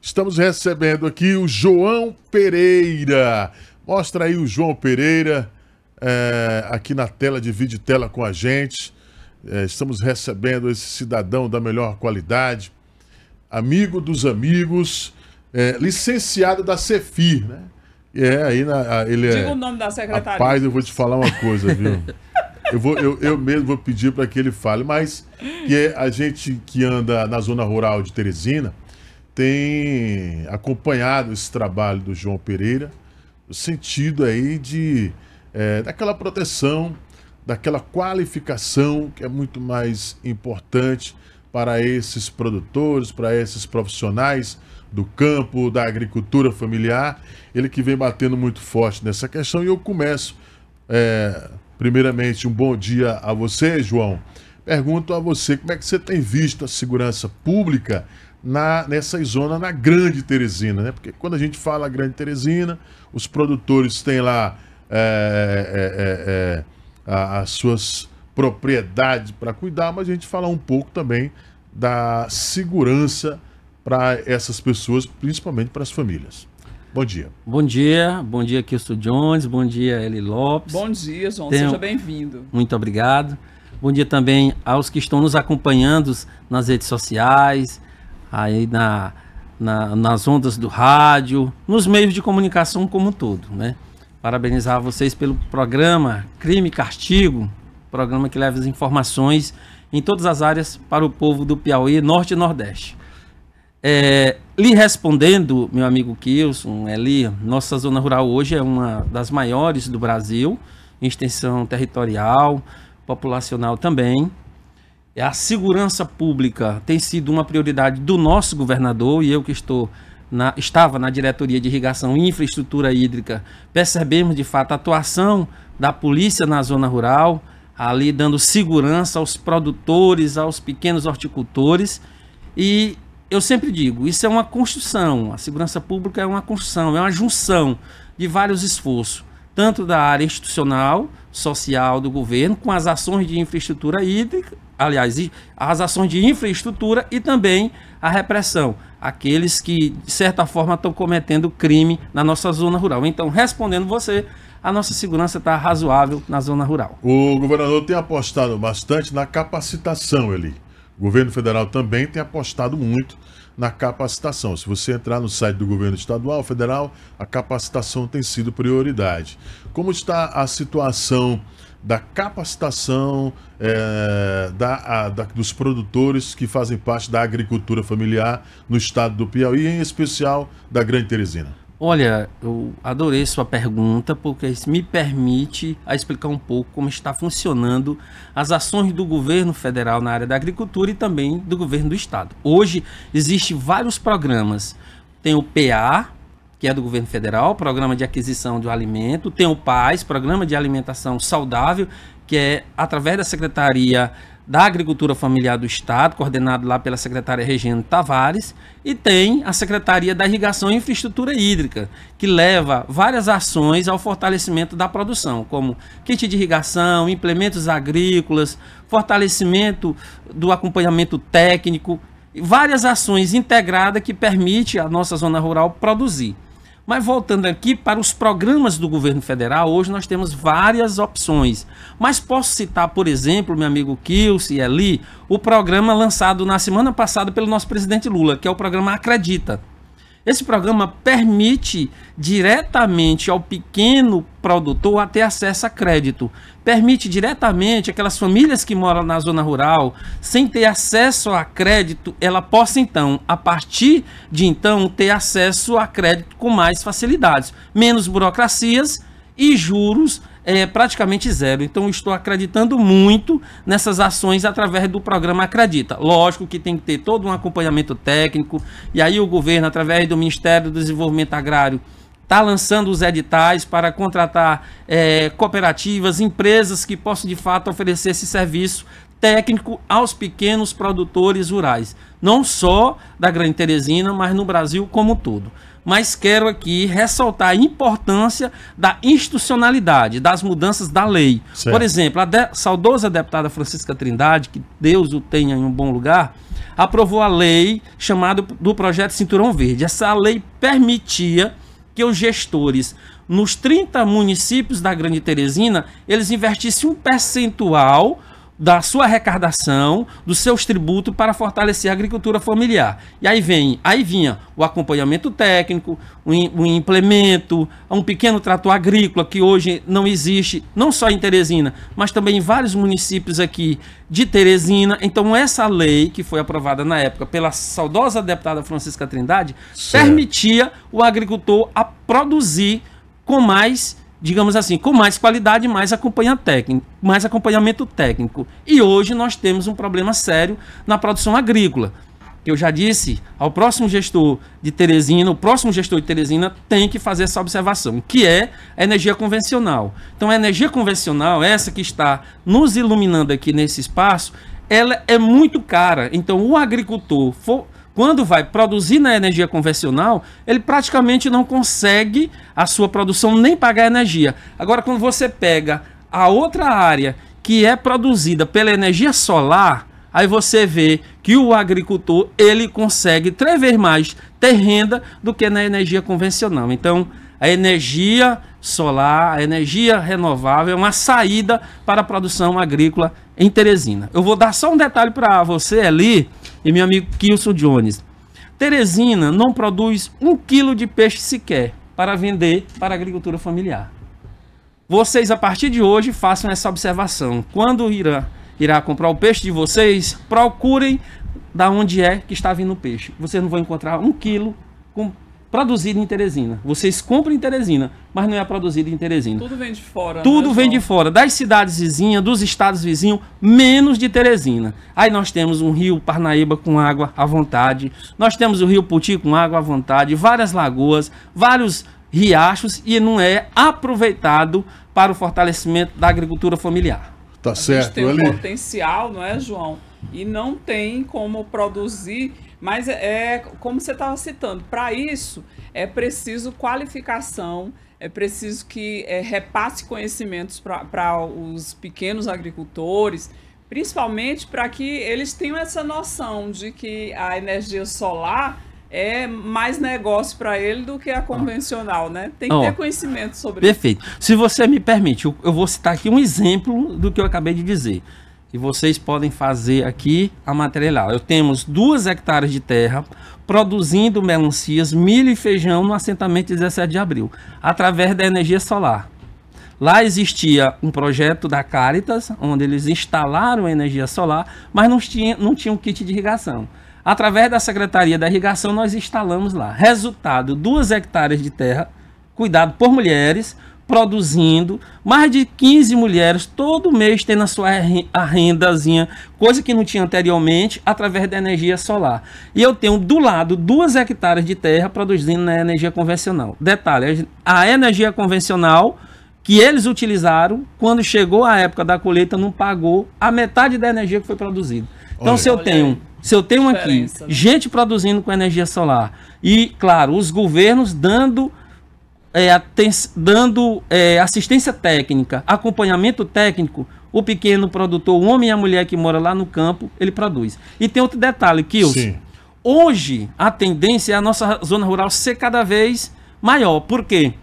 Estamos recebendo aqui o João Pereira. Mostra aí o João Pereira é, aqui na tela de vídeo tela com a gente. É, estamos recebendo esse cidadão da melhor qualidade, amigo dos amigos, é, licenciado da Cefi, né? É, aí na, ele é. Diga o nome da secretaria. Rapaz, eu vou te falar uma coisa, viu? Eu, vou, eu, eu mesmo vou pedir para que ele fale, mas que é a gente que anda na zona rural de Teresina, tem acompanhado esse trabalho do João Pereira, no sentido aí de é, daquela proteção, daquela qualificação que é muito mais importante para esses produtores, para esses profissionais do campo, da agricultura familiar, ele que vem batendo muito forte nessa questão. E eu começo, é, primeiramente, um bom dia a você, João. Pergunto a você como é que você tem visto a segurança pública na, nessa zona na Grande Teresina, né? Porque quando a gente fala Grande Teresina, os produtores têm lá é, é, é, é a, as suas propriedades para cuidar, mas a gente fala um pouco também da segurança para essas pessoas, principalmente para as famílias. Bom dia. Bom dia, bom dia, Kilson Jones, bom dia, Eli Lopes. Bom dia, João, Tenho... seja bem-vindo. Muito obrigado. Bom dia também aos que estão nos acompanhando nas redes sociais, aí na, na, nas ondas do rádio, nos meios de comunicação como um todo, né? Parabenizar vocês pelo programa Crime e Castigo, programa que leva as informações em todas as áreas para o povo do Piauí, Norte e Nordeste. É, lhe respondendo, meu amigo Kilson, Eli, é, nossa zona rural hoje é uma das maiores do Brasil, em extensão territorial, populacional também. É, a segurança pública tem sido uma prioridade do nosso governador e eu que estou na, estava na diretoria de irrigação e infraestrutura hídrica, percebemos de fato a atuação da polícia na zona rural, ali dando segurança aos produtores, aos pequenos horticultores. E eu sempre digo, isso é uma construção. A segurança pública é uma construção, é uma junção de vários esforços, tanto da área institucional, social do governo, com as ações de infraestrutura hídrica aliás, as ações de infraestrutura e também a repressão, aqueles que, de certa forma, estão cometendo crime na nossa zona rural. Então, respondendo você, a nossa segurança está razoável na zona rural. O governador tem apostado bastante na capacitação, Eli. O governo federal também tem apostado muito na capacitação. Se você entrar no site do governo estadual, federal, a capacitação tem sido prioridade. Como está a situação da capacitação é, da, a, da, dos produtores que fazem parte da agricultura familiar no estado do Piauí, em especial da Grande Teresina? Olha, eu adorei sua pergunta porque isso me permite a explicar um pouco como está funcionando as ações do governo federal na área da agricultura e também do governo do estado. Hoje existem vários programas. Tem o PA, que é do governo federal, Programa de Aquisição de Alimento, tem o PAS, Programa de Alimentação Saudável, que é através da Secretaria da Agricultura Familiar do Estado, coordenado lá pela secretária Regina Tavares, e tem a Secretaria da Irrigação e Infraestrutura Hídrica, que leva várias ações ao fortalecimento da produção, como kit de irrigação, implementos agrícolas, fortalecimento do acompanhamento técnico, várias ações integradas que permite a nossa zona rural produzir. Mas voltando aqui para os programas do governo federal, hoje nós temos várias opções. Mas posso citar, por exemplo, meu amigo Kilce e Eli, o programa lançado na semana passada pelo nosso presidente Lula, que é o programa Acredita. Esse programa permite diretamente ao pequeno produtor ter acesso a crédito. Permite diretamente aquelas famílias que moram na zona rural, sem ter acesso a crédito, ela possa então, a partir de então, ter acesso a crédito com mais facilidades, menos burocracias e juros é praticamente zero. Então estou acreditando muito nessas ações através do programa Acredita. Lógico que tem que ter todo um acompanhamento técnico e aí o governo através do Ministério do Desenvolvimento Agrário está lançando os editais para contratar é, cooperativas, empresas que possam de fato oferecer esse serviço técnico aos pequenos produtores rurais, não só da Grande Teresina, mas no Brasil como um todo mas quero aqui ressaltar a importância da institucionalidade, das mudanças da lei. Certo. Por exemplo, a de saudosa deputada Francisca Trindade, que Deus o tenha em um bom lugar, aprovou a lei chamada do Projeto Cinturão Verde. Essa lei permitia que os gestores nos 30 municípios da Grande Teresina, eles investissem um percentual da sua arrecadação, dos seus tributos para fortalecer a agricultura familiar. E aí vem, aí vinha o acompanhamento técnico, o, implemento, um pequeno trator agrícola que hoje não existe, não só em Teresina, mas também em vários municípios aqui de Teresina. Então essa lei que foi aprovada na época pela saudosa deputada Francisca Trindade certo. permitia o agricultor a produzir com mais digamos assim, com mais qualidade, mais, acompanha técnico, mais acompanhamento técnico. E hoje nós temos um problema sério na produção agrícola. Eu já disse ao próximo gestor de Teresina, o próximo gestor de Teresina tem que fazer essa observação, que é a energia convencional. Então, a energia convencional, essa que está nos iluminando aqui nesse espaço, ela é muito cara. Então, o agricultor for quando vai produzir na energia convencional, ele praticamente não consegue a sua produção nem pagar energia. Agora, quando você pega a outra área que é produzida pela energia solar, aí você vê que o agricultor ele consegue três vezes mais ter renda do que na energia convencional. Então, a energia solar, a energia renovável é uma saída para a produção agrícola em Teresina. Eu vou dar só um detalhe para você ali e meu amigo Kilson Jones. Teresina não produz um quilo de peixe sequer para vender para a agricultura familiar. Vocês, a partir de hoje, façam essa observação. Quando irá, irá comprar o peixe de vocês, procurem da onde é que está vindo o peixe. Vocês não vão encontrar um quilo com produzida em Teresina. Vocês compram em Teresina, mas não é produzida em Teresina. Tudo vem de fora. Né, Tudo né, vem João? de fora, das cidades vizinhas, dos estados vizinhos, menos de Teresina. Aí nós temos um rio Parnaíba com água à vontade, nós temos o rio Puti com água à vontade, várias lagoas, vários riachos e não é aproveitado para o fortalecimento da agricultura familiar. Tá certo, A gente tem um potencial, não é, João? E não tem como produzir mas é, é como você estava citando, para isso é preciso qualificação, é preciso que é, repasse conhecimentos para os pequenos agricultores, principalmente para que eles tenham essa noção de que a energia solar é mais negócio para ele do que a convencional, né? Tem que oh, ter conhecimento sobre perfeito. isso. Perfeito. Se você me permite, eu, eu vou citar aqui um exemplo do que eu acabei de dizer e vocês podem fazer aqui a material. Eu temos duas hectares de terra produzindo melancias, milho e feijão no assentamento 17 de abril, através da energia solar. Lá existia um projeto da Caritas, onde eles instalaram energia solar, mas não tinha, não tinha um kit de irrigação. Através da Secretaria da Irrigação, nós instalamos lá. Resultado: duas hectares de terra, cuidado por mulheres, produzindo, mais de 15 mulheres todo mês tendo a sua rendazinha, coisa que não tinha anteriormente, através da energia solar. E eu tenho do lado duas hectares de terra produzindo na energia convencional. Detalhe, a energia convencional que eles utilizaram, quando chegou a época da colheita, não pagou a metade da energia que foi produzida. Então, Olha. se eu tenho se eu tenho aqui né? gente produzindo com energia solar e, claro, os governos dando é, dando é, assistência técnica, acompanhamento técnico, o pequeno produtor, o homem e a mulher que mora lá no campo, ele produz. E tem outro detalhe, Kilson. Hoje, a tendência é a nossa zona rural ser cada vez maior. Por quê?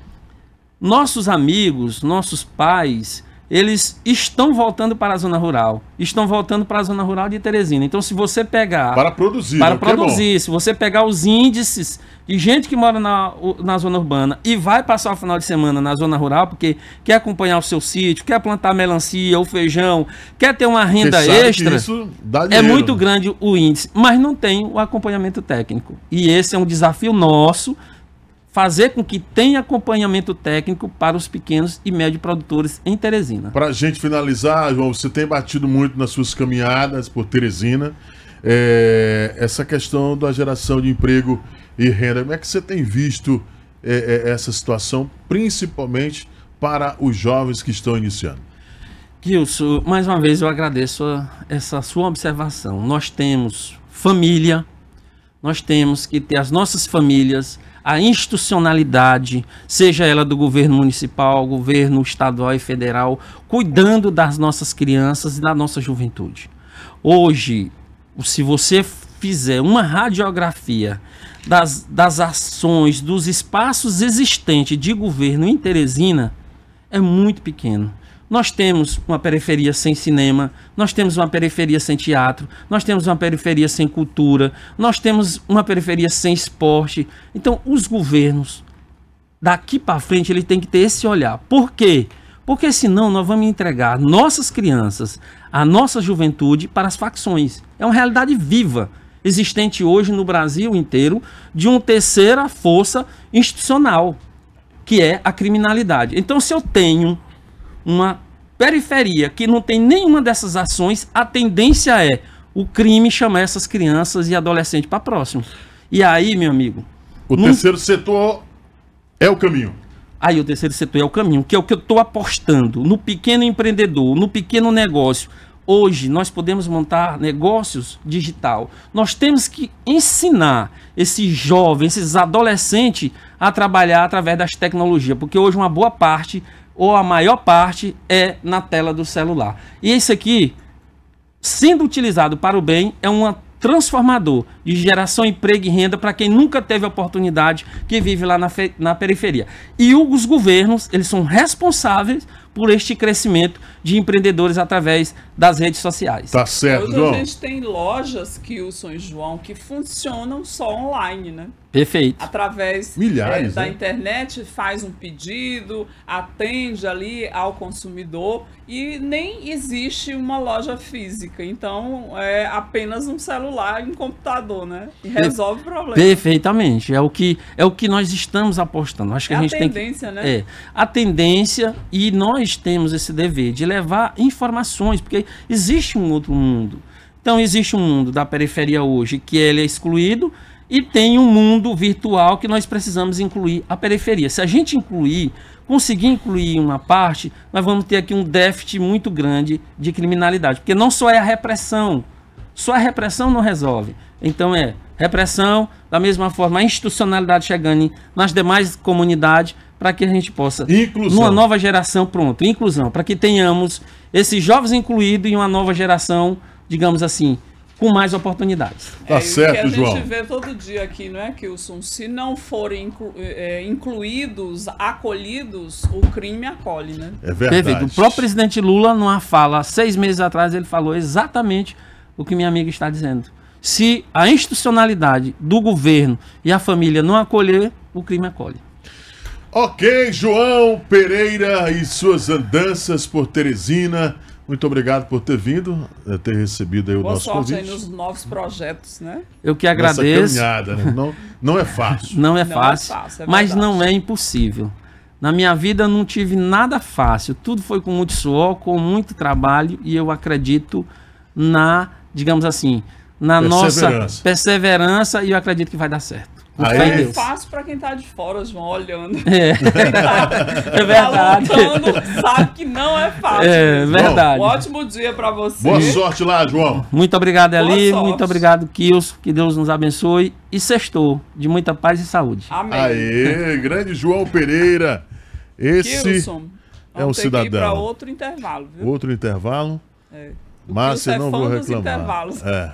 Nossos amigos, nossos pais, eles estão voltando para a zona rural, estão voltando para a zona rural de Teresina. Então, se você pegar. Para produzir. Para né? é produzir. É se você pegar os índices de gente que mora na, na zona urbana e vai passar o final de semana na zona rural, porque quer acompanhar o seu sítio, quer plantar melancia ou feijão, quer ter uma renda extra, é muito grande o índice, mas não tem o acompanhamento técnico. E esse é um desafio nosso fazer com que tenha acompanhamento técnico para os pequenos e médios produtores em Teresina. Para a gente finalizar, João, você tem batido muito nas suas caminhadas por Teresina é, essa questão da geração de emprego e renda. Como é que você tem visto é, é, essa situação, principalmente para os jovens que estão iniciando? Gilson, mais uma vez eu agradeço a, essa sua observação. Nós temos família, nós temos que ter as nossas famílias, a institucionalidade, seja ela do governo municipal, governo estadual e federal, cuidando das nossas crianças e da nossa juventude. Hoje, se você fizer uma radiografia das, das ações, dos espaços existentes de governo em Teresina, é muito pequeno. Nós temos uma periferia sem cinema, nós temos uma periferia sem teatro, nós temos uma periferia sem cultura, nós temos uma periferia sem esporte. Então, os governos, daqui para frente, ele tem que ter esse olhar. Por quê? Porque senão nós vamos entregar nossas crianças, a nossa juventude para as facções. É uma realidade viva, existente hoje no Brasil inteiro, de uma terceira força institucional, que é a criminalidade. Então, se eu tenho uma periferia que não tem nenhuma dessas ações, a tendência é o crime chamar essas crianças e adolescentes para próximo. E aí, meu amigo. O num... terceiro setor é o caminho. Aí o terceiro setor é o caminho, que é o que eu estou apostando no pequeno empreendedor, no pequeno negócio. Hoje nós podemos montar negócios digital. Nós temos que ensinar esses jovens, esses adolescentes a trabalhar através das tecnologias, porque hoje uma boa parte ou a maior parte, é na tela do celular. E isso aqui, sendo utilizado para o bem, é um transformador de geração emprego e renda para quem nunca teve oportunidade que vive lá na, na periferia. E os governos, eles são responsáveis por este crescimento de empreendedores através das redes sociais. Tá certo, Hoje João. a gente tem lojas que o São João que funcionam só online, né? Perfeito. Através Milhares, é, da né? internet, faz um pedido, atende ali ao consumidor e nem existe uma loja física. Então, é apenas um celular e um computador, né? E resolve per o problema. Perfeitamente. É o que, é o que nós estamos apostando. Acho que é a gente tendência, tem que, né? É. A tendência e nós nós temos esse dever de levar informações, porque existe um outro mundo. Então existe um mundo da periferia hoje que ele é excluído e tem um mundo virtual que nós precisamos incluir a periferia. Se a gente incluir, conseguir incluir uma parte, nós vamos ter aqui um déficit muito grande de criminalidade, porque não só é a repressão, só a repressão não resolve. Então é repressão, da mesma forma a institucionalidade chegando nas demais comunidades para que a gente possa, inclusão. numa nova geração, pronto, inclusão, para que tenhamos esses jovens incluídos em uma nova geração, digamos assim, com mais oportunidades. Tá é, certo, João. a gente vê todo dia aqui, não é, Kilson? Se não forem inclu é, é, incluídos, acolhidos, o crime acolhe, né? É verdade. Perfeito. O próprio presidente Lula, numa fala seis meses atrás, ele falou exatamente o que minha amiga está dizendo. Se a institucionalidade do governo e a família não acolher, o crime acolhe. Ok, João Pereira e suas andanças por Teresina. Muito obrigado por ter vindo, eh, ter recebido aí o Boa nosso sorte convite. Aí nos novos projetos, né? Eu que agradeço. Caminhada, né? não, não é fácil. Não é não é fácil, é fácil é mas não é impossível. Na minha vida não tive nada fácil. Tudo foi com muito suor, com muito trabalho e eu acredito na, digamos assim, na nossa perseverança e eu acredito que vai dar certo. Aí, é fácil para quem está de fora, João, olhando. É, tá, é tá verdade. Tá lutando, sabe que não é fácil. É verdade. um ótimo dia para você. Boa sorte lá, João. Muito obrigado, Eli. Muito obrigado, Kios. Que Deus nos abençoe. E sextou de muita paz e saúde. Amém. Aê, grande João Pereira. Esse Kilson, é um cidadão. Que outro intervalo, viu? Outro intervalo. É. Mas eu é não vou reclamar. É.